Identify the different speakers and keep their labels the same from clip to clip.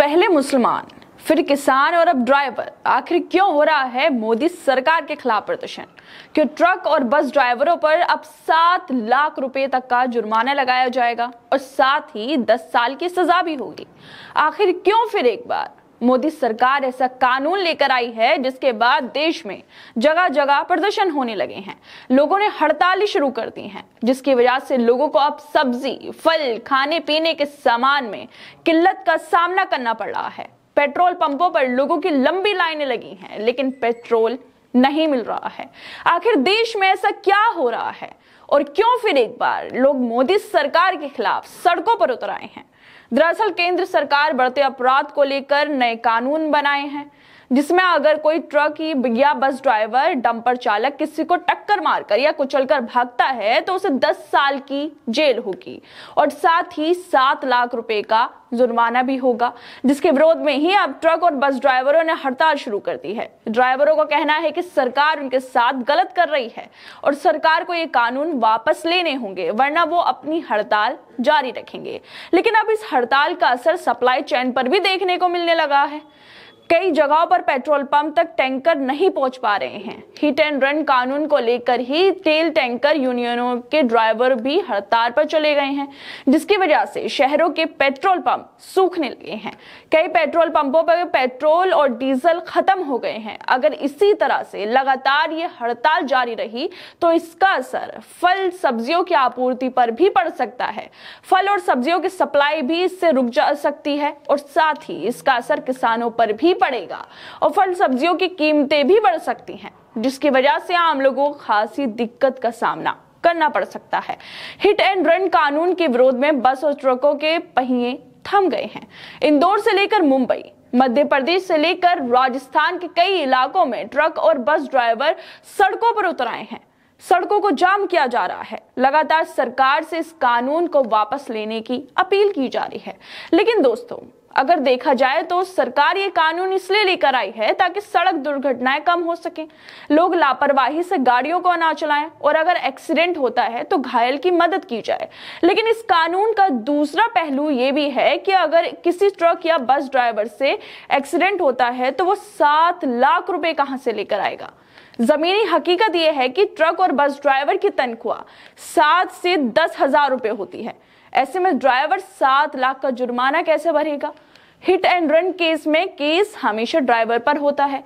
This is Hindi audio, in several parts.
Speaker 1: पहले मुसलमान फिर किसान और अब ड्राइवर आखिर क्यों हो रहा है मोदी सरकार के खिलाफ प्रदर्शन क्यों ट्रक और बस ड्राइवरों पर अब सात लाख रुपए तक का जुर्माना लगाया जाएगा और साथ ही दस साल की सजा भी होगी आखिर क्यों फिर एक बार मोदी सरकार ऐसा कानून लेकर आई है जिसके बाद देश में जगह जगह प्रदर्शन होने लगे हैं लोगों ने हड़तालें शुरू कर दी हैं जिसकी वजह से लोगों को अब सब्जी फल खाने पीने के सामान में किल्लत का सामना करना पड़ रहा है पेट्रोल पंपों पर लोगों की लंबी लाइनें लगी हैं लेकिन पेट्रोल नहीं मिल रहा है आखिर देश में ऐसा क्या हो रहा है और क्यों फिर एक बार लोग मोदी सरकार के खिलाफ सड़कों पर उतर आए हैं दरअसल केंद्र सरकार बढ़ते अपराध को लेकर नए कानून बनाए हैं जिसमें अगर कोई ट्रक या बस ड्राइवर डंपर चालक किसी को टक्कर मारकर या कुचलकर भागता है तो उसे 10 साल की जेल होगी और साथ ही सात लाख रुपए का जुर्माना भी होगा जिसके विरोध में ही अब ट्रक और बस ड्राइवरों ने हड़ताल शुरू कर दी है ड्राइवरों का कहना है कि सरकार उनके साथ गलत कर रही है और सरकार को ये कानून वापस लेने होंगे वरना वो अपनी हड़ताल जारी रखेंगे लेकिन अब इस हड़ताल का असर सप्लाई चेन पर भी देखने को मिलने लगा है कई जगहों पर पेट्रोल पंप तक टैंकर नहीं पहुंच पा रहे हैं हिट एंड रन कानून को लेकर ही तेल टैंकर यूनियनों के ड्राइवर भी हड़ताल पर चले गए हैं जिसकी वजह से शहरों के पेट्रोल पंप सूखने लगे हैं कई पेट्रोल पंपों पर पेट्रोल और डीजल खत्म हो गए हैं अगर इसी तरह से लगातार ये हड़ताल जारी रही तो इसका असर फल सब्जियों की आपूर्ति पर भी पड़ सकता है फल और सब्जियों की सप्लाई भी इससे रुक जा सकती है और साथ ही इसका असर किसानों पर भी ही पड़ेगा और फल सब्जियों की कीमतें भी बढ़ सकती हैं जिसकी वजह से आम लोगों को खासी दिक्कत का सामना करना पड़ सकता है हिट एंड रन कानून के विरोध में बस और ट्रकों के पहिए थम गए हैं इंदौर से लेकर मुंबई मध्य प्रदेश से लेकर राजस्थान के कई इलाकों में ट्रक और बस ड्राइवर सड़कों पर उतर आए हैं सड़कों को जाम किया जा रहा है लगातार सरकार से इस कानून को वापस लेने की अपील की जा रही है लेकिन दोस्तों अगर देखा जाए तो सरकार ये कानून इसलिए लेकर आई है ताकि सड़क दुर्घटनाएं कम हो सके लोग लापरवाही से गाड़ियों को ना चलाएं और अगर एक्सीडेंट होता है तो घायल की मदद की जाए लेकिन इस कानून का दूसरा पहलू ये भी है कि अगर किसी ट्रक या बस ड्राइवर से एक्सीडेंट होता है तो वो सात लाख रुपए कहाँ से लेकर आएगा जमीनी हकीकत यह है कि ट्रक और बस ड्राइवर की तनख्वाह सात से दस हजार रुपए होती है ऐसे में ड्राइवर सात लाख का जुर्माना कैसे भरेगा हिट एंड रन केस में केस हमेशा ड्राइवर पर होता है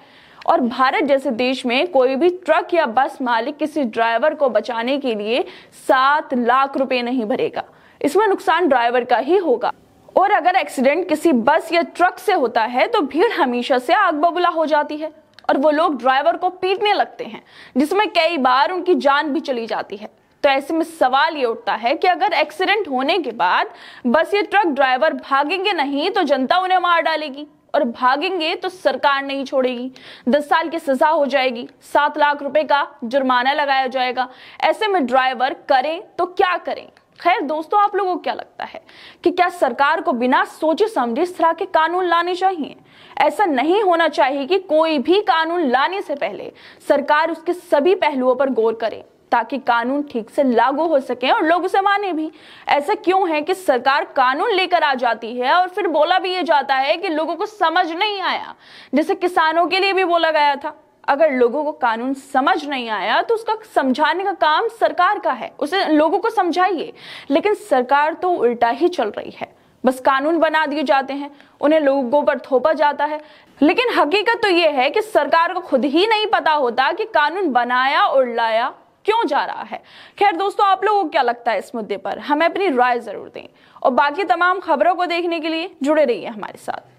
Speaker 1: और भारत जैसे देश में कोई भी ट्रक या बस मालिक किसी ड्राइवर को बचाने के लिए सात लाख रुपए नहीं भरेगा इसमें नुकसान ड्राइवर का ही होगा और अगर एक्सीडेंट किसी बस या ट्रक से होता है तो भीड़ हमेशा से आग बबूला हो जाती है और वो लोग ड्राइवर को पीटने लगते हैं जिसमें कई बार उनकी जान भी चली जाती है तो ऐसे में सवाल ये उठता है कि अगर एक्सीडेंट होने के बाद बस ये ट्रक ड्राइवर भागेंगे नहीं तो जनता उन्हें मार डालेगी और भागेंगे तो सरकार नहीं छोड़ेगी दस साल की सजा हो जाएगी सात लाख रुपए का जुर्माना लगाया जाएगा ऐसे में ड्राइवर करें तो क्या करें खैर दोस्तों आप लोगों को क्या लगता है कि क्या सरकार को बिना सोचे समझे इस तरह के कानून लाने चाहिए ऐसा नहीं होना चाहिए कि कोई भी कानून लाने से पहले सरकार उसके सभी पहलुओं पर गौर करे ताकि कानून ठीक से लागू हो सके और लोग उसे माने भी ऐसा क्यों है कि सरकार कानून लेकर आ जाती है और फिर बोला भी ये जाता है कि लोगों को समझ नहीं आया जैसे किसानों के लिए भी बोला गया था अगर लोगों को कानून समझ नहीं आया तो उसका समझाने का काम सरकार का है उसे लोगों को समझाइए लेकिन सरकार तो उल्टा ही चल रही है बस कानून बना दिए जाते हैं उन्हें लोगों पर थोपा जाता है लेकिन हकीकत तो ये है कि सरकार को खुद ही नहीं पता होता कि कानून बनाया और लाया क्यों जा रहा है खैर दोस्तों आप लोगों को क्या लगता है इस मुद्दे पर हमें अपनी राय जरूर दें और बाकी तमाम खबरों को देखने के लिए जुड़े रहिए हमारे साथ